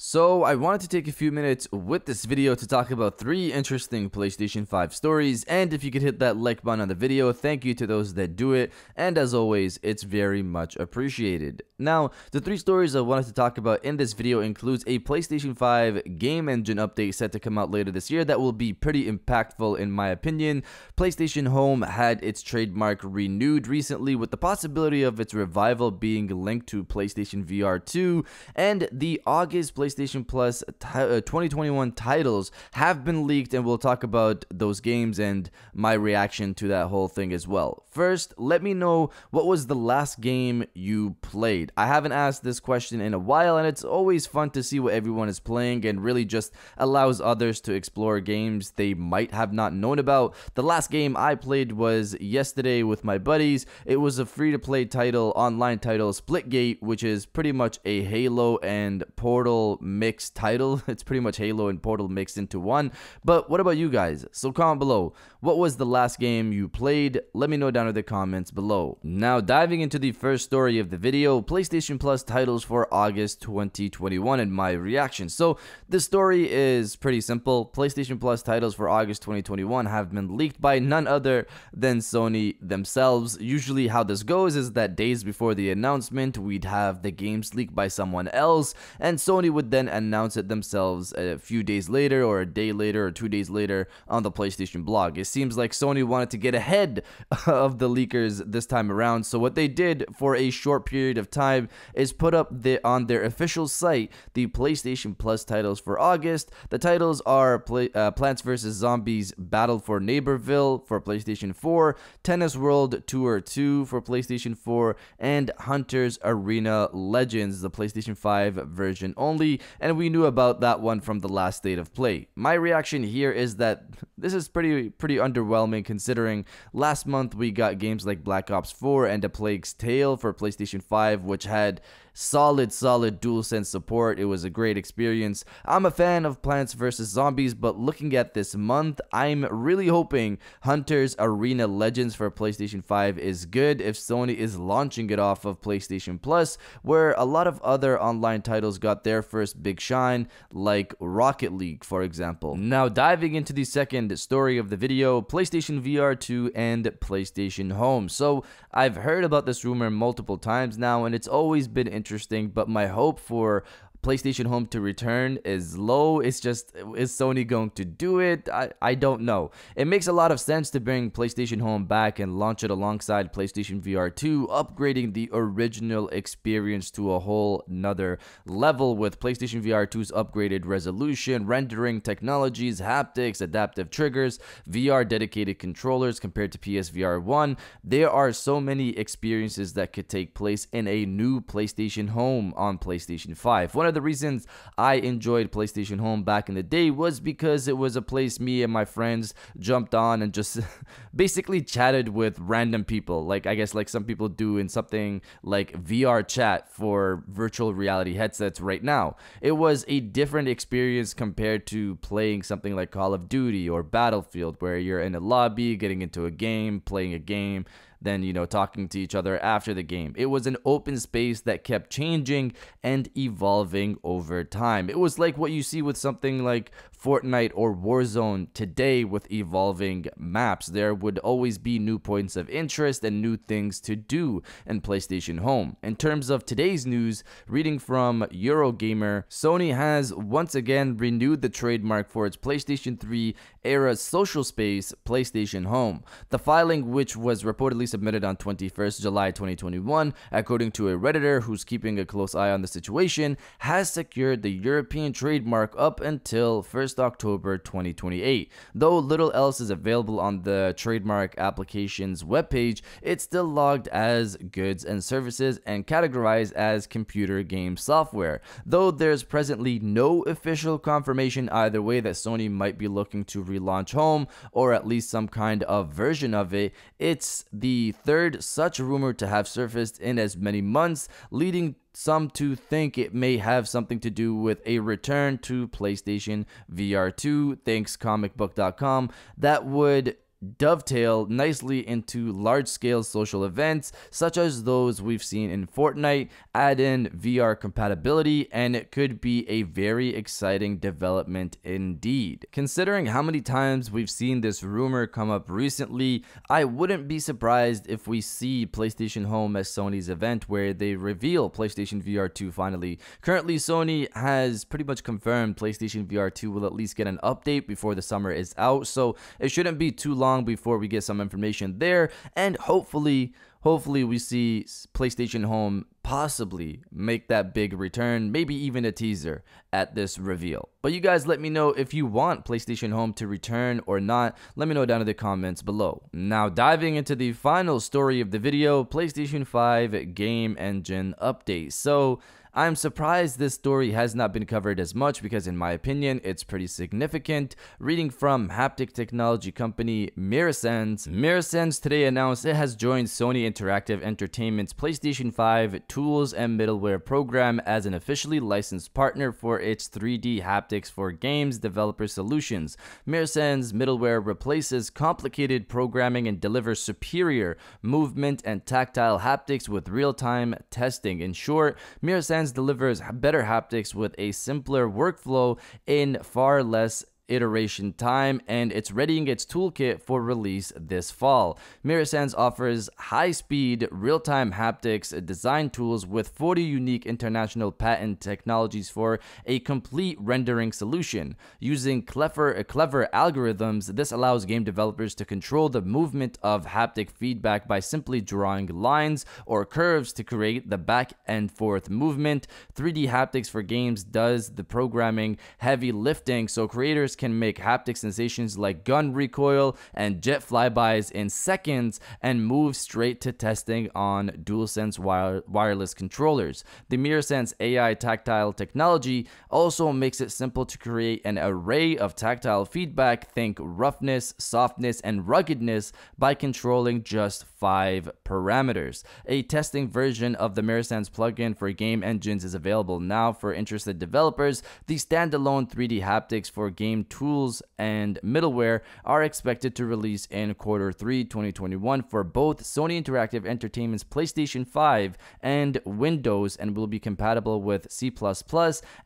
So I wanted to take a few minutes with this video to talk about three interesting PlayStation 5 stories and if you could hit that like button on the video, thank you to those that do it and as always, it's very much appreciated. Now, the three stories I wanted to talk about in this video includes a PlayStation 5 game engine update set to come out later this year that will be pretty impactful in my opinion. PlayStation Home had its trademark renewed recently with the possibility of its revival being linked to PlayStation VR 2 and the August PlayStation PlayStation Plus t- uh, 2021 titles have been leaked, and we'll talk about those games and my reaction to that whole thing as well. First, let me know what was the last game you played. I haven't asked this question in a while, and it's always fun to see what everyone is playing and really just allows others to explore games they might have not known about. The last game I played was yesterday with my buddies. It was a free to play title, online title, Splitgate, which is pretty much a Halo and Portal mixed title. It's pretty much Halo and Portal mixed into one. But what about you guys? So comment below. What was the last game you played? Let me know down in the comments below. Now diving into the first story of the video, PlayStation Plus titles for August 2021 and my reaction. So the story is pretty simple. PlayStation Plus titles for August 2021 have been leaked by none other than Sony themselves. Usually how this goes is that days before the announcement, we'd have the games leaked by someone else and Sony would would then announce it themselves a few days later, or a day later, or two days later on the PlayStation blog. It seems like Sony wanted to get ahead of the leakers this time around. So what they did for a short period of time is put up the, on their official site the PlayStation Plus titles for August. The titles are play, uh, Plants vs Zombies: Battle for Neighborville for PlayStation 4, Tennis World Tour 2 for PlayStation 4, and Hunters Arena Legends, the PlayStation 5 version only and we knew about that one from the last state of play. My reaction here is that this is pretty pretty underwhelming considering last month we got games like Black Ops 4 and A Plague's Tale for PlayStation 5 which had solid, solid DualSense support. It was a great experience. I'm a fan of Plants vs. Zombies, but looking at this month, I'm really hoping Hunter's Arena Legends for PlayStation 5 is good if Sony is launching it off of PlayStation Plus, where a lot of other online titles got their first big shine, like Rocket League, for example. Now, diving into the second story of the video PlayStation VR 2 and PlayStation Home. So, I've heard about this rumor multiple times now, and it's always been interesting interesting. But my hope for PlayStation Home to return is low. It's just is Sony going to do it? I, I don't know. It makes a lot of sense to bring PlayStation Home back and launch it alongside PlayStation VR 2, upgrading the original experience to a whole nother level with PlayStation VR 2's upgraded resolution, rendering technologies, haptics, adaptive triggers, VR dedicated controllers compared to PSVR 1. There are so many experiences that could take place in a new PlayStation Home on PlayStation 5. One of the the reasons I enjoyed PlayStation Home back in the day was because it was a place me and my friends jumped on and just basically chatted with random people. Like I guess like some people do in something like VR chat for virtual reality headsets right now. It was a different experience compared to playing something like Call of Duty or Battlefield where you're in a lobby getting into a game, playing a game, than, you know, talking to each other after the game. It was an open space that kept changing and evolving over time. It was like what you see with something like Fortnite or Warzone today with evolving maps. There would always be new points of interest and new things to do in PlayStation Home. In terms of today's news, reading from Eurogamer, Sony has once again renewed the trademark for its PlayStation 3 era social space, PlayStation Home. The filing, which was reportedly submitted on 21st July 2021, according to a Redditor who's keeping a close eye on the situation, has secured the European trademark up until 1st 1st October 2028. Though little else is available on the trademark application's webpage, it's still logged as goods and services and categorized as computer game software. Though there's presently no official confirmation either way that Sony might be looking to relaunch Home or at least some kind of version of it, it's the third such rumor to have surfaced in as many months, leading some to think it may have something to do with a return to PlayStation VR 2, thanks comicbook.com, that would dovetail nicely into large scale social events such as those we've seen in Fortnite, add in VR compatibility, and it could be a very exciting development indeed. Considering how many times we've seen this rumor come up recently, I wouldn't be surprised if we see PlayStation Home as Sony's event where they reveal PlayStation VR 2 finally. Currently, Sony has pretty much confirmed PlayStation VR 2 will at least get an update before the summer is out, so it shouldn't be too long long before we get some information there. And hopefully, hopefully we see PlayStation Home possibly make that big return, maybe even a teaser at this reveal. But you guys let me know if you want PlayStation Home to return or not. Let me know down in the comments below. Now diving into the final story of the video, PlayStation 5 game engine update. So I'm surprised this story has not been covered as much because, in my opinion, it's pretty significant. Reading from haptic technology company Mirasense, Mirasense today announced it has joined Sony Interactive Entertainment's PlayStation 5 tools and middleware program as an officially licensed partner for its 3D haptics for games developer solutions. Mirasense middleware replaces complicated programming and delivers superior movement and tactile haptics with real time testing. In short, Mirasense Sense delivers better haptics with a simpler workflow in far less iteration time, and it's readying its toolkit for release this fall. Mirror offers high speed, real time haptics design tools with 40 unique international patent technologies for a complete rendering solution. Using clever, clever algorithms, this allows game developers to control the movement of haptic feedback by simply drawing lines or curves to create the back and forth movement. 3D haptics for games does the programming heavy lifting, so creators can make haptic sensations like gun recoil and jet flybys in seconds and move straight to testing on DualSense wire wireless controllers. The MiraSense AI tactile technology also makes it simple to create an array of tactile feedback, think roughness, softness, and ruggedness by controlling just five parameters. A testing version of the MiraSense plugin for game engines is available now for interested developers. The standalone 3D haptics for game tools and middleware are expected to release in quarter 3 2021 for both Sony Interactive Entertainment's PlayStation 5 and Windows and will be compatible with C++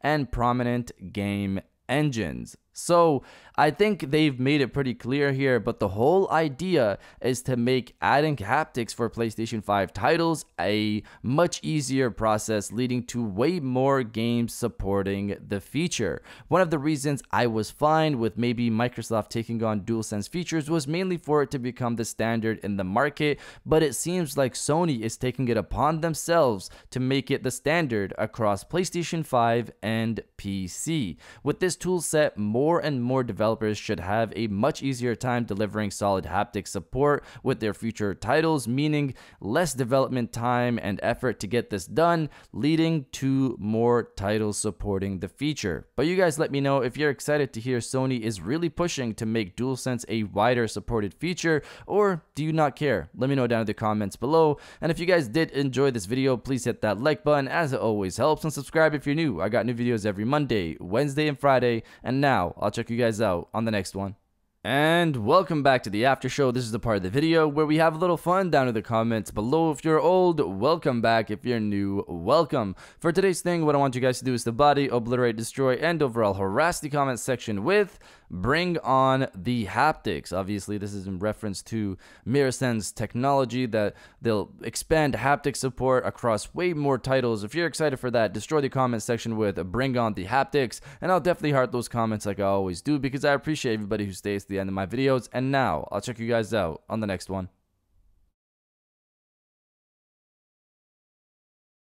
and prominent game engines. So I think they've made it pretty clear here, but the whole idea is to make adding haptics for PlayStation 5 titles a much easier process, leading to way more games supporting the feature. One of the reasons I was fine with maybe Microsoft taking on DualSense features was mainly for it to become the standard in the market, but it seems like Sony is taking it upon themselves to make it the standard across PlayStation 5 and PC. With this toolset, more more and more developers should have a much easier time delivering solid haptic support with their future titles, meaning less development time and effort to get this done, leading to more titles supporting the feature. But you guys let me know if you're excited to hear Sony is really pushing to make DualSense a wider supported feature, or do you not care? Let me know down in the comments below. And if you guys did enjoy this video, please hit that like button as it always helps and subscribe if you're new. I got new videos every Monday, Wednesday, and Friday, and now I'll check you guys out on the next one. And welcome back to the after show. This is the part of the video where we have a little fun down in the comments below. If you're old, welcome back. If you're new, welcome. For today's thing, what I want you guys to do is to body, obliterate, destroy, and overall harass the comments section with Bring on the haptics. Obviously, this is in reference to Mirasen's technology that they'll expand haptic support across way more titles. If you're excited for that, destroy the comment section with Bring on the haptics, and I'll definitely heart those comments like I always do because I appreciate everybody who stays to the end of my videos. And now, I'll check you guys out on the next one.